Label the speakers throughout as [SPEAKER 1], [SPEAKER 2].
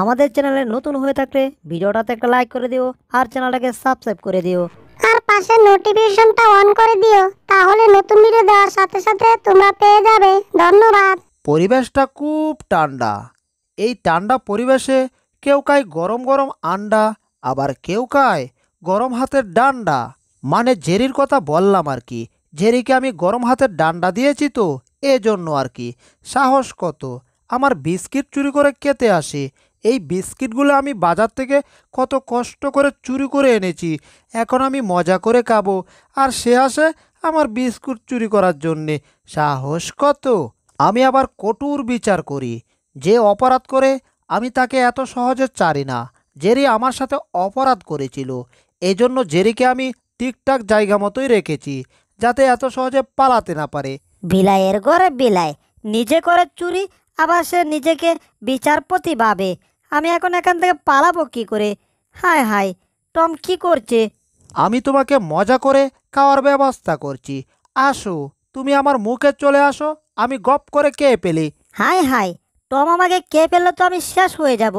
[SPEAKER 1] আমাদের চ্যানেলে নতুন হয়ে থাকলে ভিডিওটাতে একটা লাইক করে দিও আর চ্যানেলটাকে সাবস্ক্রাইব করে দিও আর পাশে নোটিফিকেশনটা অন করে দিও তাহলে নতুন ভিডিও দেওয়ার সাথে সাথে তোমরা
[SPEAKER 2] পেয়ে যাবে ধন্যবাদ পরিবেশটা খুব ঠান্ডা এই ঠান্ডা পরিবেশে কেউ কায় গরম গরম আন্ডা আবার কেউ খায় গরম হাতের ডান্ডা মানে জেরির কথা বললাম আর কি জেরিকে আমি গরম হাতের ডান্ডা দিয়েছি তো এজন্য আর কি সাহস কত আমার বিস্কিট চুরি করে কেতে আসে এই বিস্কিটগুলো আমি বাজার থেকে কত কষ্ট করে চুরি করে এনেছি এখন আমি মজা করে খাবো আর সে আসে আমার বিস্কুট চুরি করার জন্যে সাহস কত আমি আবার কটুর বিচার করি যে অপরাধ করে আমি তাকে এত সহজে চারি না জেরি আমার সাথে অপরাধ করেছিল এজন্য জেরিকে আমি ঠিকঠাক জায়গা মতোই রেখেছি যাতে এত সহজে পালাতে না পারে বিলাইয়ের
[SPEAKER 1] ঘরে বিলাই নিজে করে চুরি আবার সে নিজেকে বিচারপতি ভাবে আমি এখন এখান থেকে পালাবো কী করে হায় হায় টম কি করছে
[SPEAKER 2] আমি তোমাকে মজা করে খাওয়ার ব্যবস্থা করছি আসো তুমি আমার মুখে চলে আসো আমি গপ করে কে পেলি হায় হায় টম আমাকে কে পেলে তো আমি শেষ হয়ে
[SPEAKER 1] যাব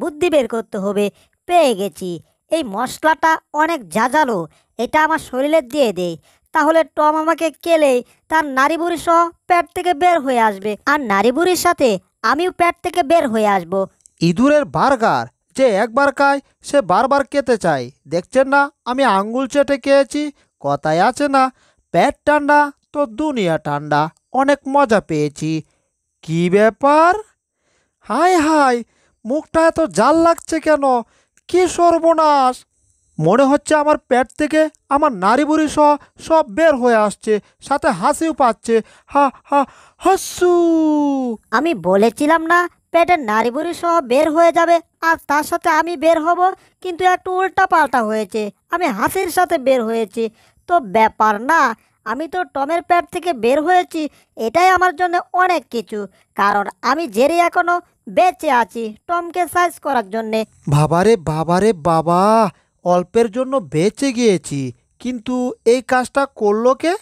[SPEAKER 1] বুদ্ধি বের করতে হবে পেয়ে গেছি এই মশলাটা অনেক জাজালো এটা আমার শরীরে দিয়ে দেয় তাহলে টম আমাকে কেলে তার নারী বুড়ি সহ পেট থেকে বের হয়ে আসবে আর নারী বুড়ির সাথে আমিও পেট থেকে বের হয়ে আসবো
[SPEAKER 2] ইঁদুরের বার্গার যে একবার খায় সে বারবার কেতে চায় দেখছেন না আমি আঙ্গুল চেটে খেয়েছি কথায় আছে না পেট ঠান্ডা তো দুনিয়া ঠান্ডা অনেক মজা পেয়েছি কি ব্যাপার হায় হায় মুখটা এত জাল লাগছে কেন কি সর্বনাশ মনে হচ্ছে আমার প্যাট থেকে আমার নারী বুড়ি সহ সব বের হয়ে আসছে সাথে হাসিও পাচ্ছে হা হা হাসু আমি বলেছিলাম না পেটের বুড়ি সহ বের
[SPEAKER 1] হয়ে যাবে আর তার সাথে আমি বের হব কিন্তু একটু উল্টা পাল্টা হয়েছে আমি হাসির সাথে বের হয়েছি তো ব্যাপার না আমি তো টমের প্যাট থেকে বের হয়েছি এটাই আমার জন্য অনেক কিছু কারণ আমি জেরি এখনও বেঁচে আছি টমকে সাইজ করার জন্যে
[SPEAKER 2] বাবারে বাবারে বাবা অল্পের জন্য বেঁচে গিয়েছি কিন্তু এই কাজটা করলো কে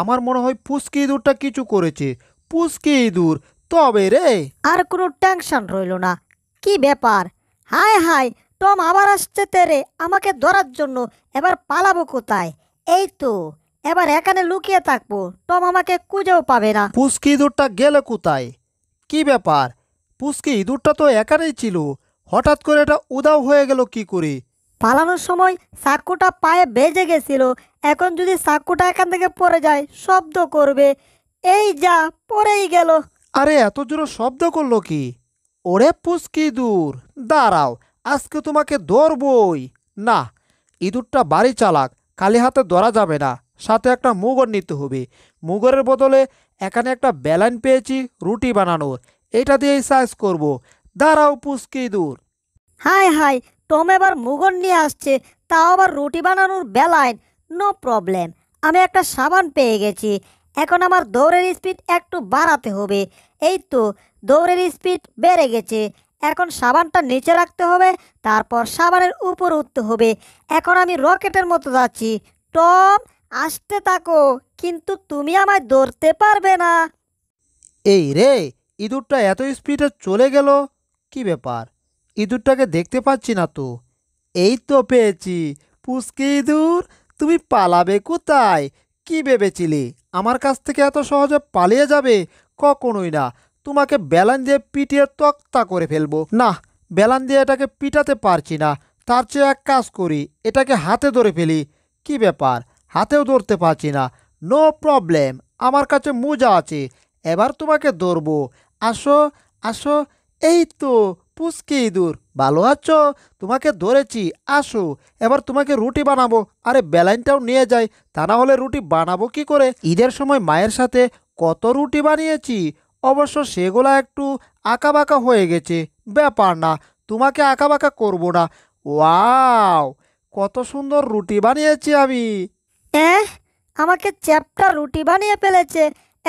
[SPEAKER 2] আমার মনে হয় পুস্কি ইঁদুরটা কিছু করেছে পুস্কি ইঁদুর তবে রে
[SPEAKER 1] আর কোনো টেনশন রইল না কি ব্যাপার হায় হায় টম আবার আসছে তেরে আমাকে ধরার জন্য এবার পালাবো কোথায় এই তো এবার এখানে লুকিয়ে থাকবো টম আমাকে কুজেও পাবে না
[SPEAKER 2] পুস্কি ইঁদুরটা গেল কোথায় কি ব্যাপার পুস্কি ইঁদুরটা তো একারেই ছিল হঠাৎ করে এটা উদাও হয়ে গেল কি করে পালানোর সময় চাকুটা পায়ে
[SPEAKER 1] বেজে গেছিল এখন যদি চাকুটা এখান থেকে পড়ে যায় শব্দ করবে এই যা
[SPEAKER 2] পড়েই গেল আরে এত জোরে শব্দ করলো কি ওরে পুচকি দূর দাঁড়াও আজকে তোমাকে ধরবই না ইঁদুরটা বাড়ি চালাক কালি হাতে ধরা যাবে না সাথে একটা মুগর নিতে হবে মুগরের বদলে এখানে একটা ব্যালান পেয়েছি রুটি বানানোর এটা দিয়েই সাইজ করব। দাঁড়াও পুচকি দূর হাই হাই টম এবার মুগর নিয়ে আসছে তাও আবার রুটি বানানোর
[SPEAKER 1] বেলাইন নো প্রবলেম আমি একটা সাবান পেয়ে গেছি এখন আমার দৌড়ের স্পিড একটু বাড়াতে হবে এই তো দৌড়ের স্পিড বেড়ে গেছে এখন সাবানটা নিচে রাখতে হবে তারপর সাবানের উপর উঠতে হবে এখন আমি রকেটের মতো যাচ্ছি টম আসতে থাকো কিন্তু তুমি আমায় দৌড়তে পারবে না
[SPEAKER 2] এই রে ইঁদুরটা এত স্পিডে চলে গেল কি ব্যাপার ইঁদুরটাকে দেখতে পাচ্ছি না তো এই তো পেয়েছি পুষ্কে ইঁদুর তুমি পালাবে কোথায় কি ভেবেছিলে আমার কাছ থেকে এত সহজে পালিয়ে যাবে কখনোই না তোমাকে বেলান দিয়ে পিটিয়ে তক্তা করে ফেলবো না বেলান দিয়ে এটাকে পিটাতে পারছি না তার চেয়ে এক কাজ করি এটাকে হাতে ধরে ফেলি কি ব্যাপার হাতেও ধরতে পারছি না নো প্রবলেম আমার কাছে মোজা আছে এবার তোমাকে ধরবো আসো আসো এই তো পুচকি ইঁদুর ভালো আছো তোমাকে ধরেছি আসো এবার তোমাকে রুটি বানাবো আরে বেলাইনটাও নিয়ে যাই তা না হলে রুটি বানাবো কি করে ঈদের সময় মায়ের সাথে কত রুটি বানিয়েছি অবশ্য সেগুলো একটু আঁকাবাঁকা হয়ে গেছে ব্যাপার না তোমাকে আঁকাবাঁকা করবো না ওয়াও কত সুন্দর রুটি বানিয়েছি আমি আমাকে চ্যাপটা রুটি বানিয়ে ফেলেছে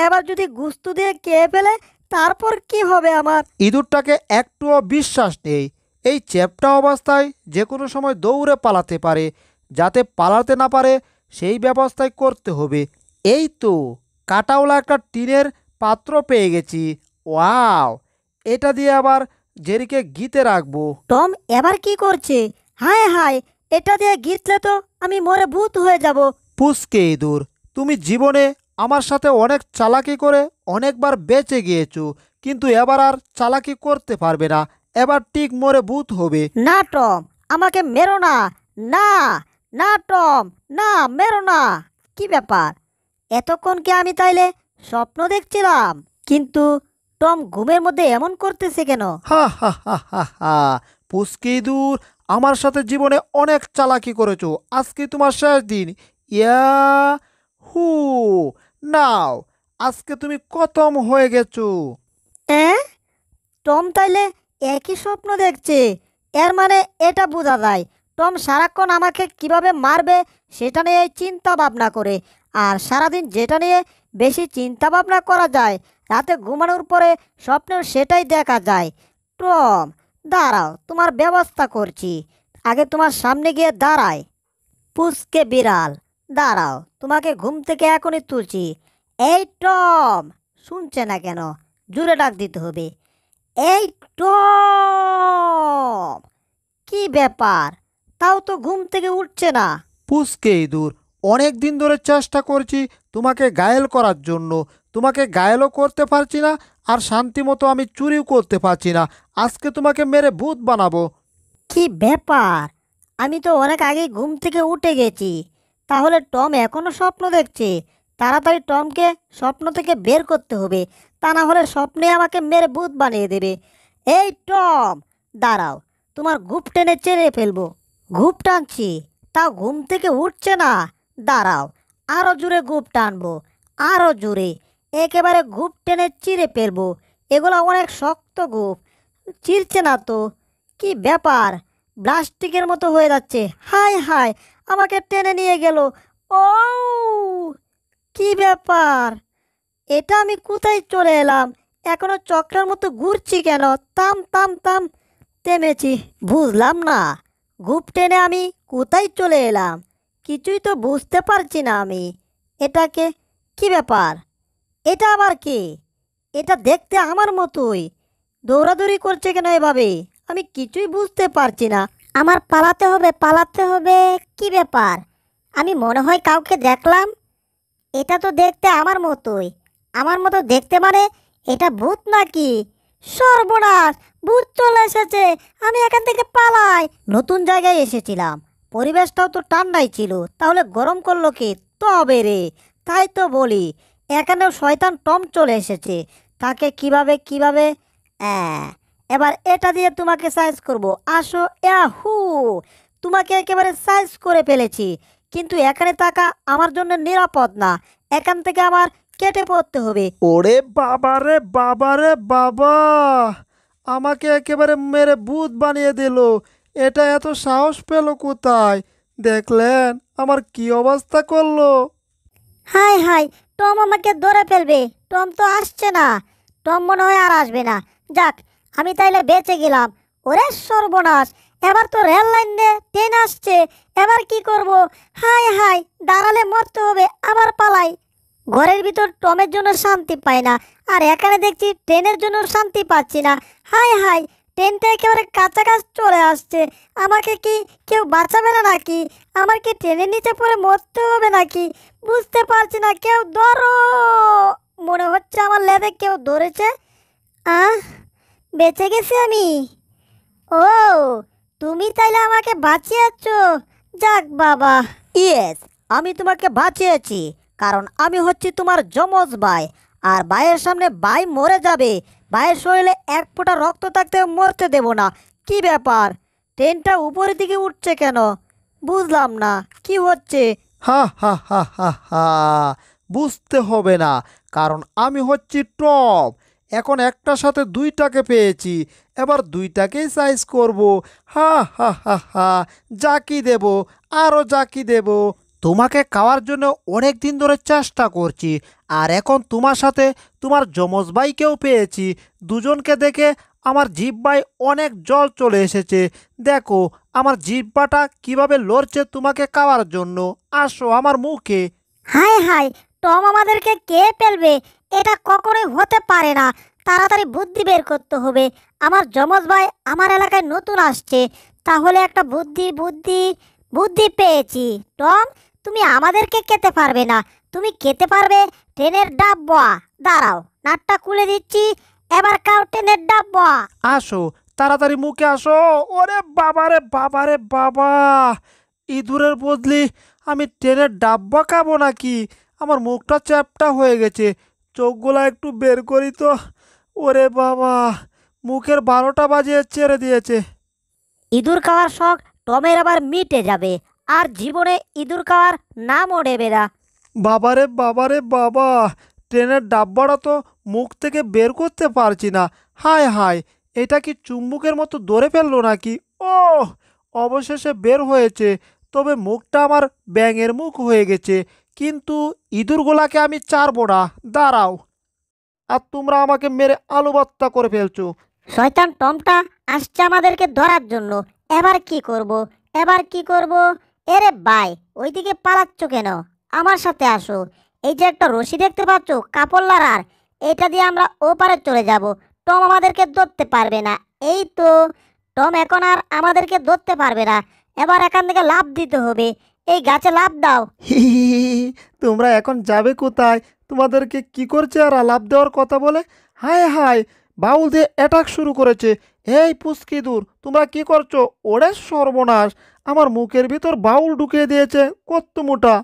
[SPEAKER 2] এবার যদি গুস্তু দিয়ে খেয়ে ফেলে তারপর কি হবে আমার ইঁদুরটাকে একটুও বিশ্বাস নেই এই চ্যাপটা অবস্থায় যে কোনো সময় দৌড়ে পালাতে পারে যাতে পালাতে না পারে সেই ব্যবস্থায় করতে হবে এই তো কাটাওলা একটা টিনের পাত্র পেয়ে গেছি ওয়াও এটা দিয়ে আবার জেরিকে গিতে
[SPEAKER 1] রাখবো টম এবার কি করছে হায় হায় এটা দিয়ে গিতলে তো আমি মরে ভূত
[SPEAKER 2] হয়ে যাব পুষ্কে ইঁদুর তুমি জীবনে আমার সাথে অনেক চালাকি করে অনেকবার বেঁচে গিয়েছ কিন্তু এবার আর চালাকি করতে পারবে না এবার ঠিক মরে ভূত হবে না টম
[SPEAKER 1] আমাকে মেরো না না না টম না মেরো না কি ব্যাপার এতক্ষণ কি আমি তাইলে স্বপ্ন দেখছিলাম
[SPEAKER 2] কিন্তু টম ঘুমের মধ্যে এমন করতেছে কেন হা হা হা হা হা পুস্কি দূর আমার সাথে জীবনে অনেক চালাকি করেছো আজকে তোমার শেষ দিন ইয়া হু নাও আজকে তুমি কতম হয়ে গেছো অ্যাঁ টম তাইলে একই স্বপ্ন
[SPEAKER 1] দেখছে এর মানে এটা বোঝা যায় টম সারাক্ষণ আমাকে কিভাবে মারবে সেটা নিয়ে চিন্তা ভাবনা করে আর সারাদিন যেটা নিয়ে বেশি চিন্তা ভাবনা করা যায় রাতে ঘুমানোর পরে স্বপ্নেও সেটাই দেখা যায় টম দাঁড়াও তোমার ব্যবস্থা করছি আগে তোমার সামনে গিয়ে দাঁড়ায় পুষকে বিড়াল দাঁড়াও তোমাকে ঘুম থেকে এখনই তুলছি এই টম শুনছে না কেন জোরে ডাক দিতে হবে এই টম কি ব্যাপার তাও তো ঘুম থেকে উঠছে না
[SPEAKER 2] পুষকে ইঁদুর অনেক দিন ধরে চেষ্টা করছি তোমাকে গায়েল করার জন্য তোমাকে গায়েলও করতে পারছি না আর শান্তি মতো আমি চুরিও করতে পারছি না আজকে তোমাকে মেরে ভূত বানাবো কি ব্যাপার আমি তো অনেক আগে ঘুম থেকে উঠে গেছি
[SPEAKER 1] তাহলে টম এখনও স্বপ্ন দেখছে তাড়াতাড়ি টমকে স্বপ্ন থেকে বের করতে হবে তা না হলে স্বপ্নে আমাকে মেরে ভূত বানিয়ে দেবে এই টম দাঁড়াও তোমার ঘুপ টেনে চেনে ফেলবো ঘুপ টানছি তাও ঘুম থেকে উঠছে না দাঁড়াও আরও জোরে ঘুপ টানবো আরও জোরে একেবারে ঘুপ টেনে চিরে ফেলবো এগুলো অনেক শক্ত ঘুপ চিরছে না তো কি ব্যাপার প্লাস্টিকের মতো হয়ে যাচ্ছে হাই হাই আমাকে টেনে নিয়ে গেল ও কি ব্যাপার এটা আমি কোথায় চলে এলাম এখনও চক্রের মতো ঘুরছি কেন তাম তাম তাম তেমেছি বুঝলাম না ঘুপ টেনে আমি কোথায় চলে এলাম কিছুই তো বুঝতে পারছি না আমি এটাকে কি ব্যাপার এটা আবার কি এটা দেখতে আমার মতোই দৌড়াদৌড়ি করছে কেন এভাবে আমি কিছুই বুঝতে পারছি না আমার পালাতে হবে পালাতে হবে কি ব্যাপার আমি মনে হয় কাউকে দেখলাম এটা তো দেখতে আমার মতোই আমার মতো দেখতে মানে এটা ভূত নাকি সর্বনাশ ভূত চলে এসেছে আমি এখান থেকে পালাই নতুন জায়গায় এসেছিলাম পরিবেশটাও তো ঠান্ডাই ছিল তাহলে গরম করলো কি তবে রে তাই তো বলি এখানেও শয়তান টম চলে এসেছে তাকে কিভাবে কিভাবে হ্যাঁ এবার এটা দিয়ে তোমাকে সাইজ করব আসো হু তোমাকে একেবারে সাইজ করে ফেলেছি কিন্তু এখানে থাকা আমার জন্য নিরাপদ না এখান থেকে আমার কেটে পড়তে হবে ওরে
[SPEAKER 2] বাবা রে বাবা রে বাবা আমাকে একেবারে মেরে ভূত বানিয়ে দিল এটা এত সাহস পেল কোথায় দেখলেন আমার কি অবস্থা করলো হাই হাই
[SPEAKER 1] টম আমাকে ধরে ফেলবে টম তো আসছে না টম মনে হয় আর আসবে না যাক আমি তাইলে বেঁচে গেলাম ওরে সর্বনাশ এবার তো রেল লাইন ট্রেন আসছে এবার কি করব হাই হাই দাঁড়ালে মরতে হবে আবার পালাই ঘরের ভিতর টমের জন্য শান্তি পাই না আর এখানে দেখছি ট্রেনের জন্য শান্তি পাচ্ছি না হাই হাই ট্রেনটা একেবারে কাছাকাছি চলে আসছে আমাকে কি কেউ বাঁচাবে না নাকি আমার কি ট্রেনের নিচে পরে মরতে হবে নাকি বুঝতে পারছি না কেউ ধরো মনে হচ্ছে আমার লেদে কেউ ধরেছে আহ বেঁচে গেছি আমি ও তুমি তাইলে আমাকে বাঁচিয়েছ যাক বাবা ইয়েস আমি তোমাকে বাঁচিয়েছি কারণ আমি হচ্ছি তোমার যমজ ভাই আর ভাইয়ের সামনে ভাই মরে যাবে ভাইয়ের শরীরে এক ফোঁটা রক্ত থাকতে মরতে দেব না কি ব্যাপার ট্রেনটা উপরের দিকে উঠছে কেন বুঝলাম না কি হচ্ছে
[SPEAKER 2] হা হা হা হা হা বুঝতে হবে না কারণ আমি হচ্ছি টপ এখন একটার সাথে দুইটাকে পেয়েছি এবার দুইটাকেই সাইজ করব হা হা হা হা জাকি দেব আরও জাকি দেব তোমাকে খাওয়ার জন্য অনেক দিন ধরে চেষ্টা করছি আর এখন তোমার সাথে তোমার যমজ ভাইকেও পেয়েছি দুজনকে দেখে আমার জিব্বায় অনেক জল চলে এসেছে দেখো আমার জিব্বাটা কিভাবে লড়ছে তোমাকে খাওয়ার জন্য আসো আমার মুখে হায় হায় টম
[SPEAKER 1] আমাদেরকে কে ফেলবে এটা কখনোই হতে পারে না তাড়াতাড়ি বুদ্ধি বের করতে হবে আমার যমজ ভাই আমার এলাকায় নতুন আসছে তাহলে একটা বুদ্ধি বুদ্ধি বুদ্ধি পেয়েছি টম তুমি আমাদেরকে কেতে পারবে না তুমি কেতে পারবে ট্রেনের ডাব্বা দাঁড়াও নাটটা খুলে দিচ্ছি এবার কাউ ট্রেনের ডাব্বা
[SPEAKER 2] আসো তাড়াতাড়ি মুখে আসো ওরে বাবারে বাবারে বাবা ইঁদুরের বদলি আমি ট্রেনের ডাব্বা খাবো নাকি আমার মুখটা চ্যাপটা হয়ে গেছে চোখগুলো একটু বের করি তো ওরে বাবা মুখের বারোটা বাজে ছেড়ে দিয়েছে ইঁদুর খাওয়ার শখ টমের আবার মিটে যাবে আর জীবনে ইঁদুর খাওয়ার
[SPEAKER 1] নাম ওড়ে বেড়া
[SPEAKER 2] বাবারে বাবারে বাবা ট্রেনের ডাব্বাটা তো মুখ থেকে বের করতে পারছি না হায় হায় এটা কি চুম্বুকের মতো ধরে ফেললো নাকি ও অবশেষে বের হয়েছে তবে মুখটা আমার ব্যাঙের মুখ হয়ে গেছে কিন্তু ইঁদুরগুলাকে আমি চারবো না দাঁড়াও আর তোমরা আমাকে মেরে আলু করে ফেলছো শয়তান টমটা আসছে আমাদেরকে
[SPEAKER 1] ধরার জন্য এবার কি করব। এবার কি করব। এরে বাই ওইদিকে পালাচ্ছ কেন আমার সাথে আসো এই যে একটা রশি দেখতে পাচ্ছ কাপড় আর এটা দিয়ে আমরা ওপারে চলে যাব টম আমাদেরকে ধরতে পারবে না এই তো টম এখন আর আমাদেরকে ধরতে পারবে না এবার এখান থেকে লাভ দিতে হবে এই গাছে লাভ দাও
[SPEAKER 2] তোমরা এখন যাবে কোথায় তোমাদেরকে কি করছে আর লাভ দেওয়ার কথা বলে হায় হায় বাউল দিয়ে অ্যাটাক শুরু করেছে এই পুস্কি দূর তোমরা কি করছো ওরে সর্বনাশ আমার মুখের ভিতর বাউল ঢুকিয়ে দিয়েছে কত
[SPEAKER 1] মোটা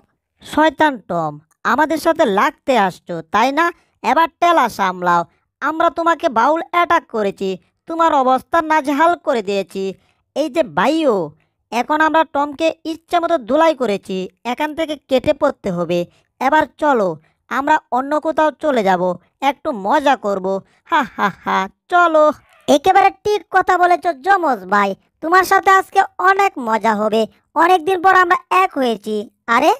[SPEAKER 1] শয়তান টম আমাদের সাথে লাগতে আসছো তাই না এবার টেলা সামলাও আমরা তোমাকে বাউল অ্যাটাক করেছি তোমার অবস্থা নাজহাল করে দিয়েছি এই যে বাইও এখন আমরা টমকে ইচ্ছে মতো ধুলাই করেছি এখান থেকে কেটে পড়তে হবে এবার চলো আমরা অন্য কোথাও চলে যাব একটু মজা করব হা হা হা চলো একেবারে ঠিক কথা বলেছ যমজ ভাই তোমার সাথে আজকে অনেক মজা হবে অনেক দিন পর আমরা এক হয়েছি আরে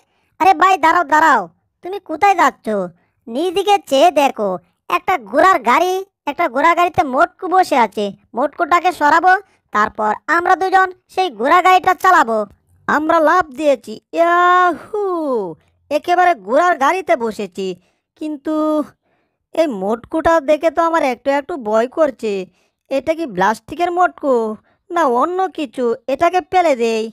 [SPEAKER 1] আরে ভাই দাঁড়াও দাঁড়াও তুমি কোথায় যাচ্ছ নিজদিকে চেয়ে দেখো একটা ঘোড়ার গাড়ি একটা ঘোড়ার গাড়িতে মোটকু বসে আছে মোটকুটাকে সরাবো তারপর আমরা দুজন সেই ঘোড়া গাড়িটা চালাবো আমরা লাভ দিয়েছি ইয়াহু একেবারে ঘোড়ার গাড়িতে বসেছি কিন্তু এই মোটকুটা দেখে তো আমার একটু একটু ভয় করছে এটা কি প্লাস্টিকের মোটকু না অন্য কিছু এটাকে পেলে দেই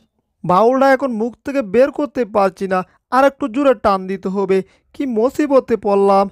[SPEAKER 2] বাউলটা এখন মুখ থেকে বের করতে পারছি না আর একটু জোরে টান দিতে হবে কি মুসিবতে পড়লাম